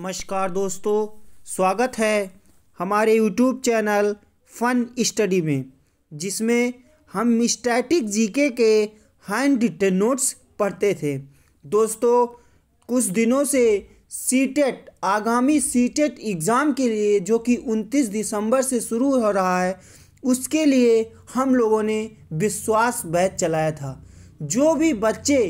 नमस्कार दोस्तों स्वागत है हमारे यूट्यूब चैनल फन स्टडी में जिसमें हम स्टैटिक जीके के हैंड रिटन नोट्स पढ़ते थे दोस्तों कुछ दिनों से सीटेट e आगामी सीटेट एग्ज़ाम e के लिए जो कि 29 दिसंबर से शुरू हो रहा है उसके लिए हम लोगों ने विश्वास बैच चलाया था जो भी बच्चे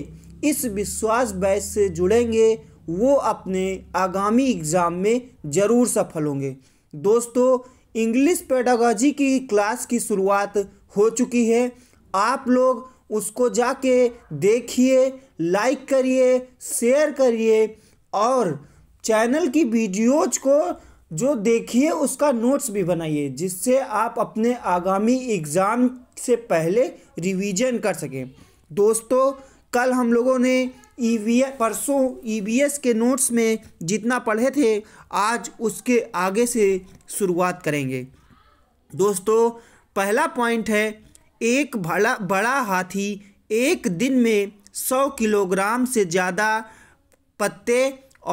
इस विश्वास बैच से जुड़ेंगे वो अपने आगामी एग्ज़ाम में ज़रूर सफल होंगे दोस्तों इंग्लिश पेडागॉजी की क्लास की शुरुआत हो चुकी है आप लोग उसको जाके देखिए लाइक करिए शेयर करिए और चैनल की वीडियोज को जो देखिए उसका नोट्स भी बनाइए जिससे आप अपने आगामी एग्ज़ाम से पहले रिवीजन कर सकें दोस्तों कल हम लोगों ने ई e वी परसों ई वी एस के नोट्स में जितना पढ़े थे आज उसके आगे से शुरुआत करेंगे दोस्तों पहला पॉइंट है एक बड़ा बड़ा हाथी एक दिन में सौ किलोग्राम से ज़्यादा पत्ते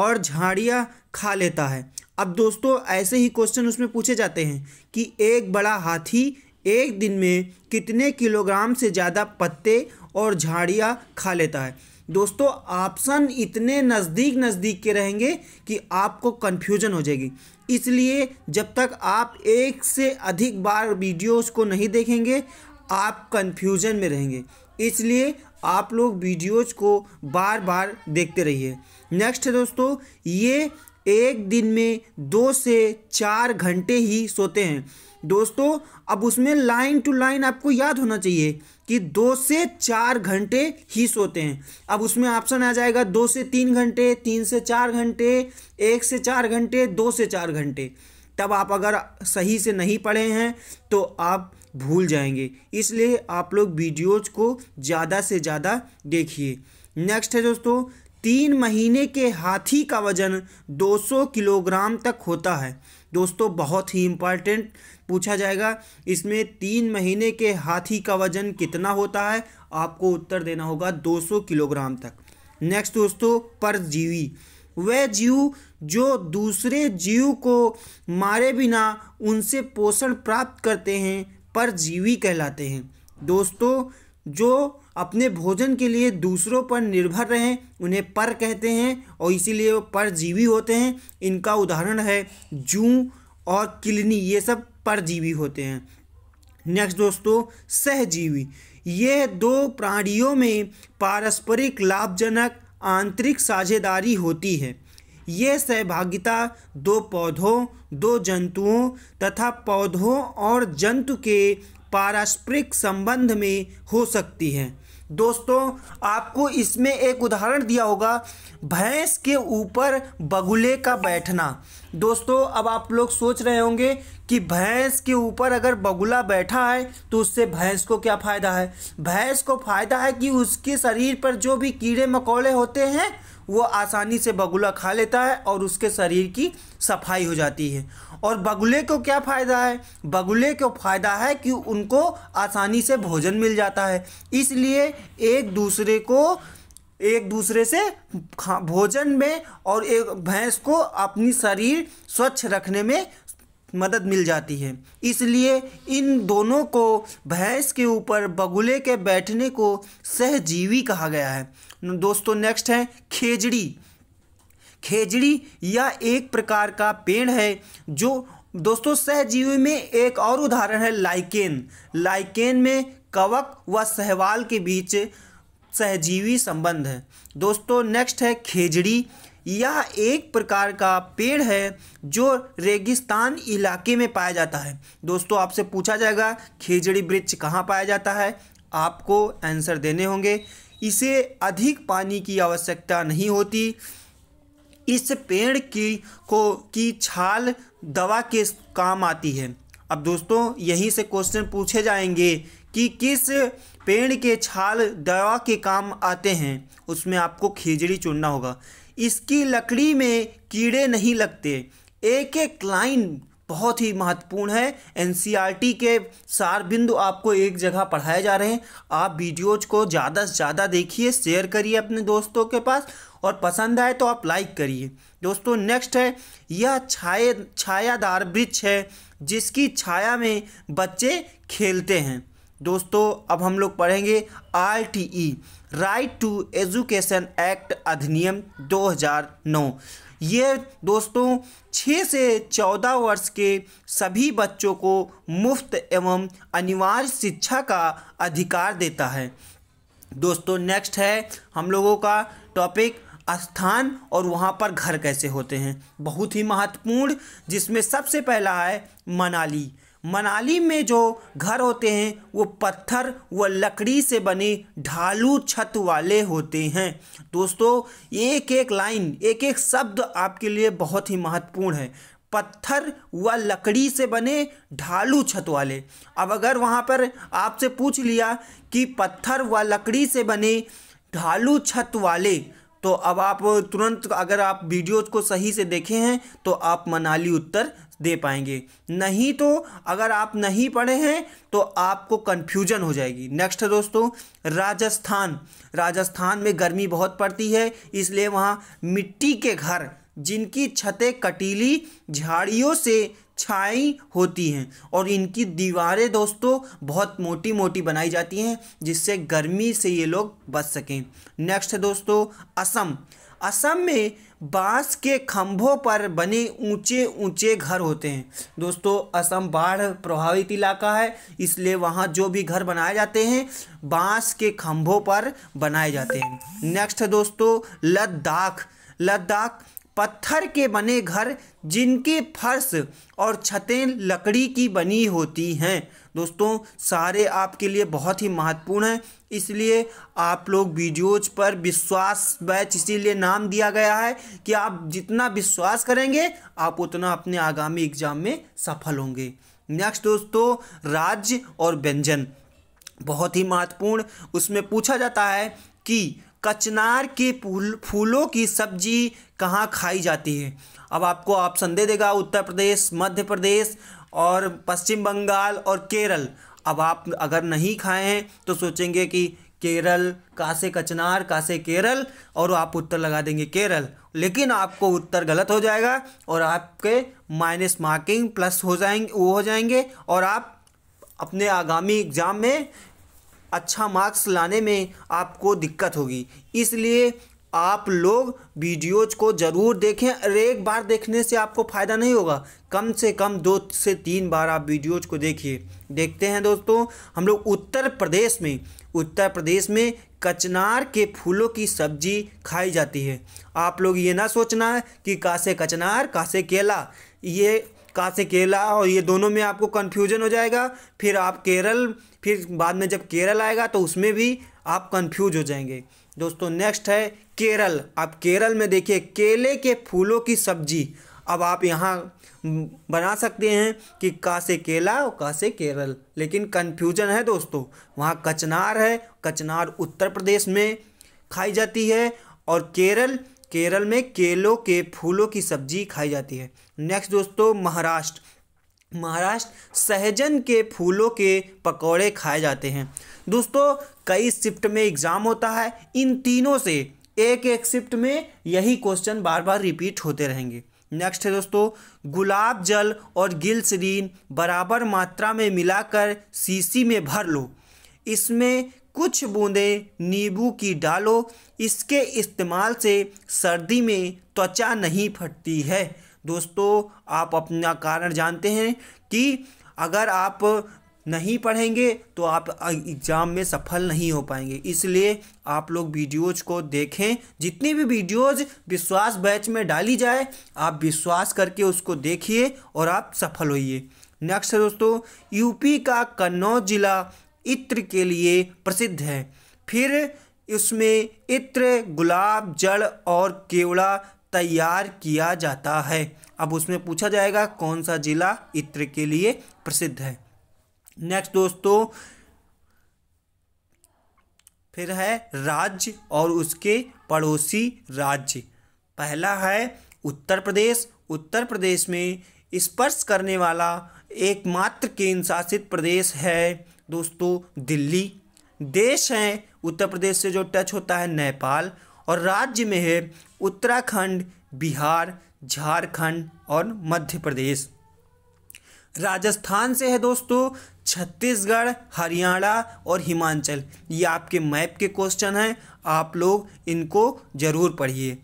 और झाड़ियाँ खा लेता है अब दोस्तों ऐसे ही क्वेश्चन उसमें पूछे जाते हैं कि एक बड़ा हाथी एक दिन में कितने किलोग्राम से ज़्यादा पत्ते और झाड़ियाँ खा लेता है दोस्तों ऑप्शन इतने नज़दीक नज़दीक के रहेंगे कि आपको कन्फ्यूजन हो जाएगी इसलिए जब तक आप एक से अधिक बार वीडियोस को नहीं देखेंगे आप कन्फ्यूजन में रहेंगे इसलिए आप लोग वीडियोज़ को बार बार देखते रहिए नेक्स्ट है दोस्तों ये एक दिन में दो से चार घंटे ही सोते हैं दोस्तों अब उसमें लाइन टू लाइन आपको याद होना चाहिए कि दो से चार घंटे ही सोते हैं अब उसमें ऑप्शन आ जाएगा दो से तीन घंटे तीन से चार घंटे एक से चार घंटे दो से चार घंटे तब आप अगर सही से नहीं पढ़े हैं तो आप भूल जाएंगे इसलिए आप लोग वीडियोज को ज़्यादा से ज़्यादा देखिए नेक्स्ट है दोस्तों तीन महीने के हाथी का वज़न 200 किलोग्राम तक होता है दोस्तों बहुत ही इम्पॉर्टेंट पूछा जाएगा इसमें तीन महीने के हाथी का वज़न कितना होता है आपको उत्तर देना होगा 200 किलोग्राम तक नेक्स्ट दोस्तों परजीवी वह जीव जो दूसरे जीव को मारे बिना उनसे पोषण प्राप्त करते हैं परजीवी कहलाते हैं दोस्तों जो अपने भोजन के लिए दूसरों पर निर्भर रहें उन्हें पर कहते हैं और इसीलिए वो परजीवी होते हैं इनका उदाहरण है जू और किलनी ये सब परजीवी होते हैं नेक्स्ट दोस्तों सहजीवी ये दो प्राणियों में पारस्परिक लाभजनक आंतरिक साझेदारी होती है ये सहभागिता दो पौधों दो जंतुओं तथा पौधों और जंतु के पारस्परिक संबंध में हो सकती है दोस्तों आपको इसमें एक उदाहरण दिया होगा भैंस के ऊपर बगुले का बैठना दोस्तों अब आप लोग सोच रहे होंगे कि भैंस के ऊपर अगर बगुला बैठा है तो उससे भैंस को क्या फ़ायदा है भैंस को फ़ायदा है कि उसके शरीर पर जो भी कीड़े मकोड़े होते हैं वो आसानी से बगुला खा लेता है और उसके शरीर की सफाई हो जाती है और बगुले को क्या फ़ायदा है बगुले को फ़ायदा है कि उनको आसानी से भोजन मिल जाता है इसलिए एक दूसरे को एक दूसरे से भोजन में और एक भैंस को अपनी शरीर स्वच्छ रखने में मदद मिल जाती है इसलिए इन दोनों को भैंस के ऊपर बगुले के बैठने को सहजीवी कहा गया है दोस्तों नेक्स्ट है खेजड़ी खेजड़ी यह एक प्रकार का पेड़ है जो दोस्तों सहजीवी में एक और उदाहरण है लाइकेन लाइकेन में कवक व सहवाल के बीच सहजीवी संबंध है दोस्तों नेक्स्ट है खेजड़ी यह एक प्रकार का पेड़ है जो रेगिस्तान इलाके में पाया जाता है दोस्तों आपसे पूछा जाएगा खेजड़ी वृक्ष कहाँ पाया जाता है आपको आंसर देने होंगे इसे अधिक पानी की आवश्यकता नहीं होती इस पेड़ की को की छाल दवा के काम आती है अब दोस्तों यहीं से क्वेश्चन पूछे जाएंगे कि किस पेड़ के छाल दवा के काम आते हैं उसमें आपको खिचड़ी चुनना होगा इसकी लकड़ी में कीड़े नहीं लगते एक एक लाइन बहुत ही महत्वपूर्ण है एन e के सार बिंदु आपको एक जगह पढ़ाए जा रहे हैं आप वीडियोज को ज़्यादा से ज़्यादा देखिए शेयर करिए अपने दोस्तों के पास और पसंद आए तो आप लाइक करिए दोस्तों नेक्स्ट है यह छाए छायादार वृक्ष है जिसकी छाया में बच्चे खेलते हैं दोस्तों अब हम लोग पढ़ेंगे R T E right to education act अधिनियम 2009 ये दोस्तों 6 से 14 वर्ष के सभी बच्चों को मुफ्त एवं अनिवार्य शिक्षा का अधिकार देता है दोस्तों नेक्स्ट है हम लोगों का टॉपिक स्थान और वहाँ पर घर कैसे होते हैं बहुत ही महत्वपूर्ण जिसमें सबसे पहला है मनाली मनाली में जो घर होते हैं वो पत्थर व लकड़ी से बने ढालू छत वाले होते हैं दोस्तों एक एक लाइन एक एक शब्द आपके लिए बहुत ही महत्वपूर्ण है पत्थर व लकड़ी से बने ढालू छत वाले अब अगर वहाँ पर आपसे पूछ लिया कि पत्थर व लकड़ी से बने ढालू छत वाले तो अब आप तुरंत अगर आप वीडियो को सही से देखे हैं तो आप मनाली उत्तर दे पाएंगे नहीं तो अगर आप नहीं पढ़े हैं तो आपको कन्फ्यूजन हो जाएगी नेक्स्ट है दोस्तों राजस्थान राजस्थान में गर्मी बहुत पड़ती है इसलिए वहाँ मिट्टी के घर जिनकी छतें कटीली झाड़ियों से छाई होती हैं और इनकी दीवारें दोस्तों बहुत मोटी मोटी बनाई जाती हैं जिससे गर्मी से ये लोग बच सकें नेक्स्ट है दोस्तों असम असम में बांस के खंभों पर बने ऊंचे ऊंचे घर होते हैं दोस्तों असम बाढ़ प्रभावित इलाका है इसलिए वहाँ जो भी घर बनाए जाते हैं बांस के खंभों पर बनाए जाते हैं नेक्स्ट है दोस्तों लद्दाख लद्दाख पत्थर के बने घर जिनके फर्श और छतें लकड़ी की बनी होती हैं दोस्तों सारे आपके लिए बहुत ही महत्वपूर्ण हैं इसलिए आप लोग वीडियोज पर विश्वास बैच इसीलिए नाम दिया गया है कि आप जितना विश्वास करेंगे आप उतना अपने आगामी एग्जाम में सफल होंगे नेक्स्ट दोस्तों राज्य और व्यंजन बहुत ही महत्वपूर्ण उसमें पूछा जाता है कि कचनार के फूल फूलों की सब्जी कहाँ खाई जाती है अब आपको ऑप्शन दे देगा उत्तर प्रदेश मध्य प्रदेश और पश्चिम बंगाल और केरल अब आप अगर नहीं खाए हैं तो सोचेंगे कि केरल कहाँ से कचनार कहाँ से केरल और आप उत्तर लगा देंगे केरल लेकिन आपको उत्तर गलत हो जाएगा और आपके माइनस मार्किंग प्लस हो जाएंगे वो हो जाएंगे और आप अपने आगामी एग्ज़ाम में अच्छा मार्क्स लाने में आपको दिक्कत होगी इसलिए आप लोग वीडियोज को ज़रूर देखें और एक बार देखने से आपको फ़ायदा नहीं होगा कम से कम दो से तीन बार आप वीडियोज को देखिए देखते हैं दोस्तों हम लोग उत्तर प्रदेश में उत्तर प्रदेश में कचनार के फूलों की सब्जी खाई जाती है आप लोग ये ना सोचना है कि कासे कचनार कासे केला ये कहाँ से केरला और ये दोनों में आपको कन्फ्यूजन हो जाएगा फिर आप केरल फिर बाद में जब केरल आएगा तो उसमें भी आप कन्फ्यूज हो जाएंगे दोस्तों नेक्स्ट है केरल आप केरल में देखिए केले के फूलों की सब्जी अब आप यहाँ बना सकते हैं कि का से केला और कहाँ से केरल लेकिन कन्फ्यूजन है दोस्तों वहाँ कचनार है कचनार उत्तर प्रदेश में खाई जाती है और केरल केरल में केलों के फूलों की सब्जी खाई जाती है नेक्स्ट दोस्तों महाराष्ट्र महाराष्ट्र सहजन के फूलों के पकौड़े खाए जाते हैं दोस्तों कई शिफ्ट में एग्ज़ाम होता है इन तीनों से एक एक शिफ्ट में यही क्वेश्चन बार बार रिपीट होते रहेंगे नेक्स्ट है दोस्तों गुलाब जल और गिल्सरीन बराबर मात्रा में मिलाकर सीसी में भर लो इसमें कुछ बूंदें नींबू की डालो इसके इस्तेमाल से सर्दी में त्वचा नहीं फटती है दोस्तों आप अपना कारण जानते हैं कि अगर आप नहीं पढ़ेंगे तो आप एग्ज़ाम में सफल नहीं हो पाएंगे इसलिए आप लोग वीडियोज को देखें जितनी भी वीडियोज विश्वास बैच में डाली जाए आप विश्वास करके उसको देखिए और आप सफल होइए नेक्स्ट दोस्तों यूपी का कन्नौज ज़िला इत्र के लिए प्रसिद्ध है फिर इसमें इत्र गुलाब जल और केवड़ा तैयार किया जाता है अब उसमें पूछा जाएगा कौन सा जिला इत्र के लिए प्रसिद्ध है नेक्स्ट दोस्तों फिर है राज्य और उसके पड़ोसी राज्य पहला है उत्तर प्रदेश उत्तर प्रदेश में स्पर्श करने वाला एकमात्र केंद्र शासित प्रदेश है दोस्तों दिल्ली देश है उत्तर प्रदेश से जो टच होता है नेपाल और राज्य में है उत्तराखंड बिहार झारखंड और मध्य प्रदेश राजस्थान से है दोस्तों छत्तीसगढ़ हरियाणा और हिमाचल ये आपके मैप के क्वेश्चन हैं आप लोग इनको ज़रूर पढ़िए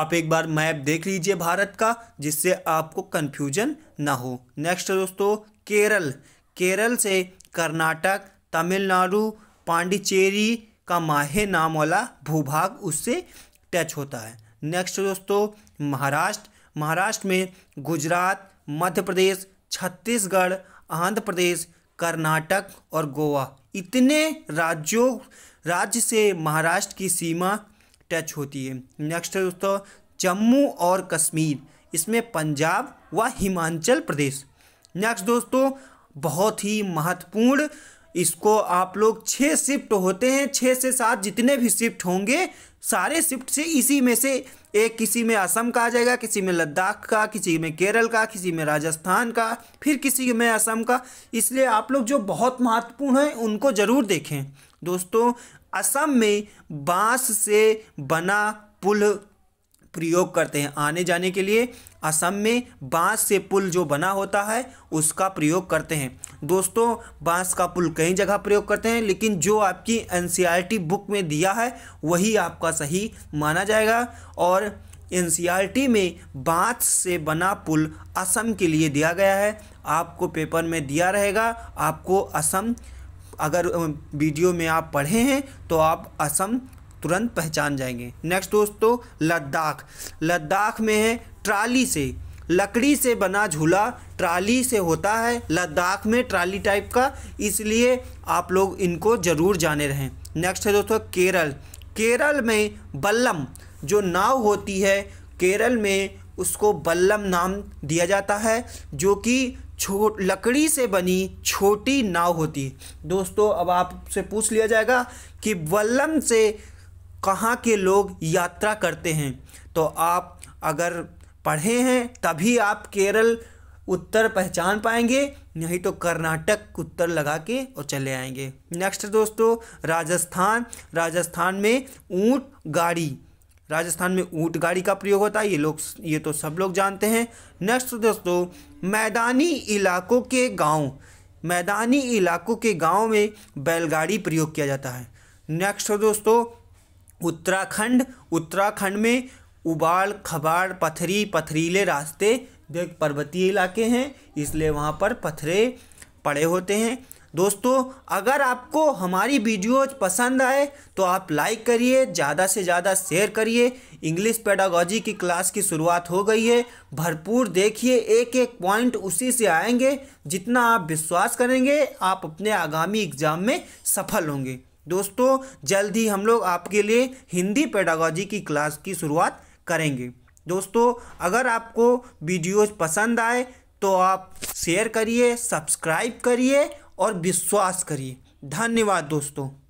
आप एक बार मैप देख लीजिए भारत का जिससे आपको कंफ्यूजन ना हो नेक्स्ट दोस्तों केरल केरल से कर्नाटक तमिलनाडु पांडिचेरी का माहे नाम वाला भूभाग उससे टच होता है नेक्स्ट दोस्तों महाराष्ट्र महाराष्ट्र में गुजरात मध्य प्रदेश छत्तीसगढ़ आंध्र प्रदेश कर्नाटक और गोवा इतने राज्यों राज्य से महाराष्ट्र की सीमा टच होती है नेक्स्ट दोस्तों जम्मू और कश्मीर इसमें पंजाब व हिमाचल प्रदेश नेक्स्ट दोस्तों बहुत ही महत्वपूर्ण इसको आप लोग छः शिफ्ट होते हैं छः से सात जितने भी शिफ्ट होंगे सारे शिफ्ट से इसी में से एक किसी में असम का आ जाएगा किसी में लद्दाख का किसी में केरल का किसी में राजस्थान का फिर किसी में असम का इसलिए आप लोग जो बहुत महत्वपूर्ण हैं उनको ज़रूर देखें दोस्तों असम में बांस से बना पुल प्रयोग करते हैं आने जाने के लिए असम में बांस से पुल जो बना होता है उसका प्रयोग करते हैं दोस्तों बांस का पुल कई जगह प्रयोग करते हैं लेकिन जो आपकी एन बुक में दिया है वही आपका सही माना जाएगा और एन में बांस से बना पुल असम के लिए दिया गया है आपको पेपर में दिया रहेगा आपको असम अगर वीडियो में आप पढ़े हैं तो आप असम तुरंत पहचान जाएंगे नेक्स्ट दोस्तों लद्दाख लद्दाख में है ट्राली से लकड़ी से बना झूला ट्राली से होता है लद्दाख में ट्राली टाइप का इसलिए आप लोग इनको ज़रूर जाने रहें नेक्स्ट है दोस्तों केरल केरल में बल्लम जो नाव होती है केरल में उसको बल्लम नाम दिया जाता है जो कि छोट लकड़ी से बनी छोटी नाव होती है दोस्तों अब आपसे पूछ लिया जाएगा कि बल्लम से कहाँ के लोग यात्रा करते हैं तो आप अगर पढ़े हैं तभी आप केरल उत्तर पहचान पाएंगे नहीं तो कर्नाटक उत्तर लगा के और चले आएंगे नेक्स्ट दोस्तों राजस्थान राजस्थान में ऊँट गाड़ी राजस्थान में ऊँट गाड़ी का प्रयोग होता है ये लोग ये तो सब लोग जानते हैं नेक्स्ट दोस्तों मैदानी इलाकों के गांव मैदानी इलाकों के गांव में बैलगाड़ी प्रयोग किया जाता है नेक्स्ट दोस्तों उत्तराखंड उत्तराखंड में उबाड़ खबाड़ पथरी पथरीले रास्ते जो एक पर्वतीय इलाके हैं इसलिए वहाँ पर पथरे पड़े होते हैं दोस्तों अगर आपको हमारी वीडियो पसंद आए तो आप लाइक करिए ज़्यादा से ज़्यादा शेयर करिए इंग्लिश पेडागोजी की क्लास की शुरुआत हो गई है भरपूर देखिए एक एक पॉइंट उसी से आएंगे जितना आप विश्वास करेंगे आप अपने आगामी एग्ज़ाम में सफल होंगे दोस्तों जल्द ही हम लोग आपके लिए हिंदी पेडागोजी की क्लास की शुरुआत करेंगे दोस्तों अगर आपको वीडियोज पसंद आए तो आप शेयर करिए सब्सक्राइब करिए और विश्वास करिए धन्यवाद दोस्तों